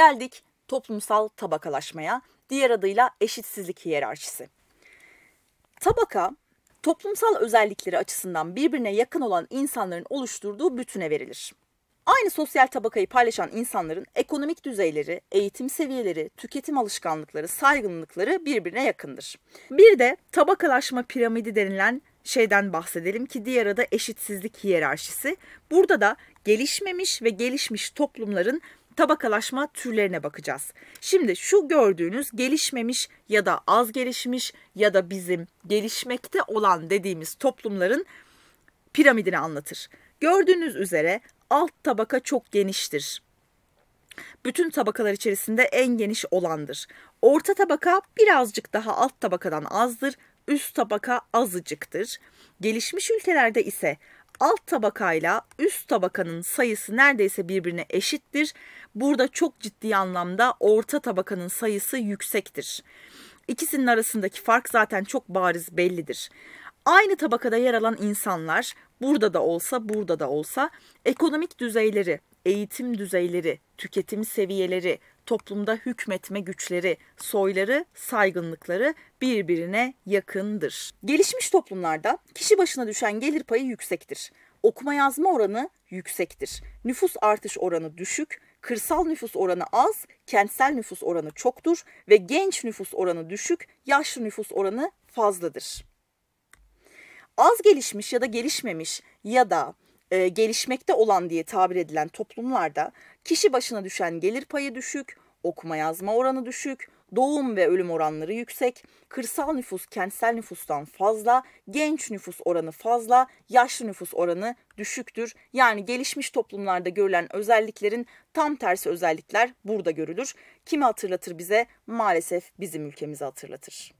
Geldik toplumsal tabakalaşmaya, diğer adıyla eşitsizlik hiyerarşisi. Tabaka, toplumsal özellikleri açısından birbirine yakın olan insanların oluşturduğu bütüne verilir. Aynı sosyal tabakayı paylaşan insanların ekonomik düzeyleri, eğitim seviyeleri, tüketim alışkanlıkları, saygınlıkları birbirine yakındır. Bir de tabakalaşma piramidi denilen şeyden bahsedelim ki diğer adı eşitsizlik hiyerarşisi. Burada da gelişmemiş ve gelişmiş toplumların tabakalaşma türlerine bakacağız. Şimdi şu gördüğünüz gelişmemiş ya da az gelişmiş ya da bizim gelişmekte olan dediğimiz toplumların piramidini anlatır. Gördüğünüz üzere alt tabaka çok geniştir. Bütün tabakalar içerisinde en geniş olandır. Orta tabaka birazcık daha alt tabakadan azdır. Üst tabaka azıcıktır. Gelişmiş ülkelerde ise alt tabakayla üst tabakanın sayısı neredeyse birbirine eşittir. Burada çok ciddi anlamda orta tabakanın sayısı yüksektir. İkisinin arasındaki fark zaten çok bariz bellidir. Aynı tabakada yer alan insanlar burada da olsa burada da olsa ekonomik düzeyleri, eğitim düzeyleri, tüketim seviyeleri, toplumda hükmetme güçleri, soyları, saygınlıkları birbirine yakındır. Gelişmiş toplumlarda kişi başına düşen gelir payı yüksektir. Okuma yazma oranı yüksektir. Nüfus artış oranı düşük, kırsal nüfus oranı az, kentsel nüfus oranı çoktur ve genç nüfus oranı düşük, yaşlı nüfus oranı fazladır. Az gelişmiş ya da gelişmemiş ya da e, gelişmekte olan diye tabir edilen toplumlarda kişi başına düşen gelir payı düşük, okuma yazma oranı düşük, doğum ve ölüm oranları yüksek, kırsal nüfus kentsel nüfustan fazla, genç nüfus oranı fazla, yaşlı nüfus oranı düşüktür. Yani gelişmiş toplumlarda görülen özelliklerin tam tersi özellikler burada görülür. Kimi hatırlatır bize? Maalesef bizim ülkemizi hatırlatır.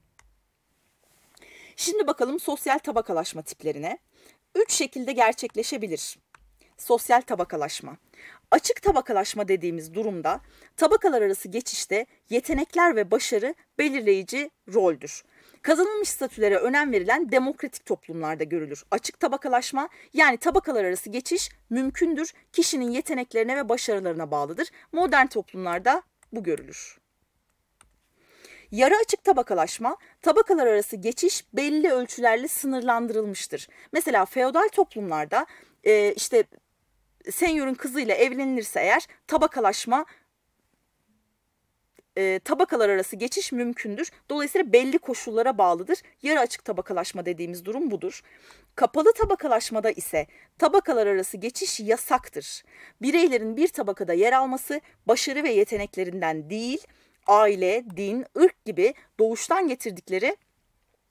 Şimdi bakalım sosyal tabakalaşma tiplerine üç şekilde gerçekleşebilir. Sosyal tabakalaşma. Açık tabakalaşma dediğimiz durumda tabakalar arası geçişte yetenekler ve başarı belirleyici roldür. Kazanılmış statülere önem verilen demokratik toplumlarda görülür. Açık tabakalaşma yani tabakalar arası geçiş mümkündür. Kişinin yeteneklerine ve başarılarına bağlıdır. Modern toplumlarda bu görülür. Yarı açık tabakalaşma, tabakalar arası geçiş belli ölçülerle sınırlandırılmıştır. Mesela feodal toplumlarda e, işte senyörün kızıyla evlenilirse eğer tabakalaşma e, tabakalar arası geçiş mümkündür. Dolayısıyla belli koşullara bağlıdır. Yarı açık tabakalaşma dediğimiz durum budur. Kapalı tabakalaşmada ise tabakalar arası geçiş yasaktır. Bireylerin bir tabakada yer alması başarı ve yeteneklerinden değil, aile, din, ırk gibi doğuştan getirdikleri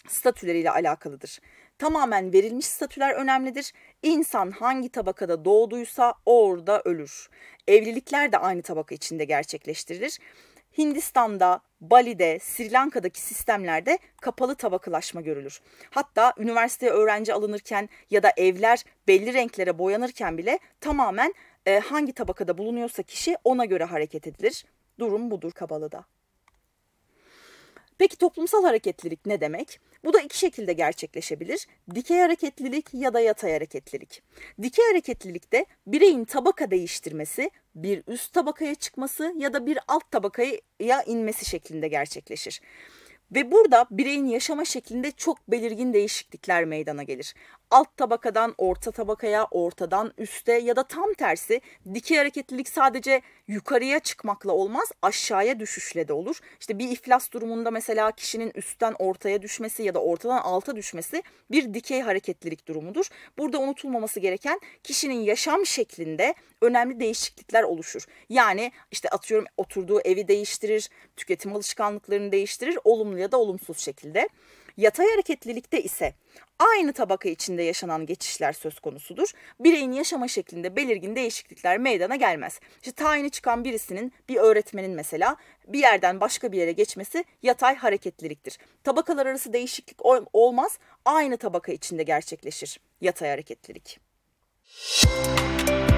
statüleriyle alakalıdır. Tamamen verilmiş statüler önemlidir. İnsan hangi tabakada doğduysa orada ölür. Evlilikler de aynı tabaka içinde gerçekleştirilir. Hindistan'da, Bali'de, Sri Lanka'daki sistemlerde kapalı tabakılaşma görülür. Hatta üniversiteye öğrenci alınırken ya da evler belli renklere boyanırken bile tamamen e, hangi tabakada bulunuyorsa kişi ona göre hareket edilir. Durum budur Kabala'da. Peki toplumsal hareketlilik ne demek? Bu da iki şekilde gerçekleşebilir. Dikey hareketlilik ya da yatay hareketlilik. Dikey hareketlilikte bireyin tabaka değiştirmesi, bir üst tabakaya çıkması ya da bir alt tabakaya inmesi şeklinde gerçekleşir. Ve burada bireyin yaşama şeklinde çok belirgin değişiklikler meydana gelir. Alt tabakadan orta tabakaya, ortadan üste ya da tam tersi dikey hareketlilik sadece yukarıya çıkmakla olmaz aşağıya düşüşle de olur. İşte bir iflas durumunda mesela kişinin üstten ortaya düşmesi ya da ortadan alta düşmesi bir dikey hareketlilik durumudur. Burada unutulmaması gereken kişinin yaşam şeklinde önemli değişiklikler oluşur. Yani işte atıyorum oturduğu evi değiştirir, tüketim alışkanlıklarını değiştirir, olumlu ya da olumsuz şekilde. Yatay hareketlilikte ise aynı tabaka içinde yaşanan geçişler söz konusudur. Bireyin yaşama şeklinde belirgin değişiklikler meydana gelmez. İşte tayini çıkan birisinin bir öğretmenin mesela bir yerden başka bir yere geçmesi yatay hareketliliktir. Tabakalar arası değişiklik olmaz aynı tabaka içinde gerçekleşir yatay hareketlilik. Müzik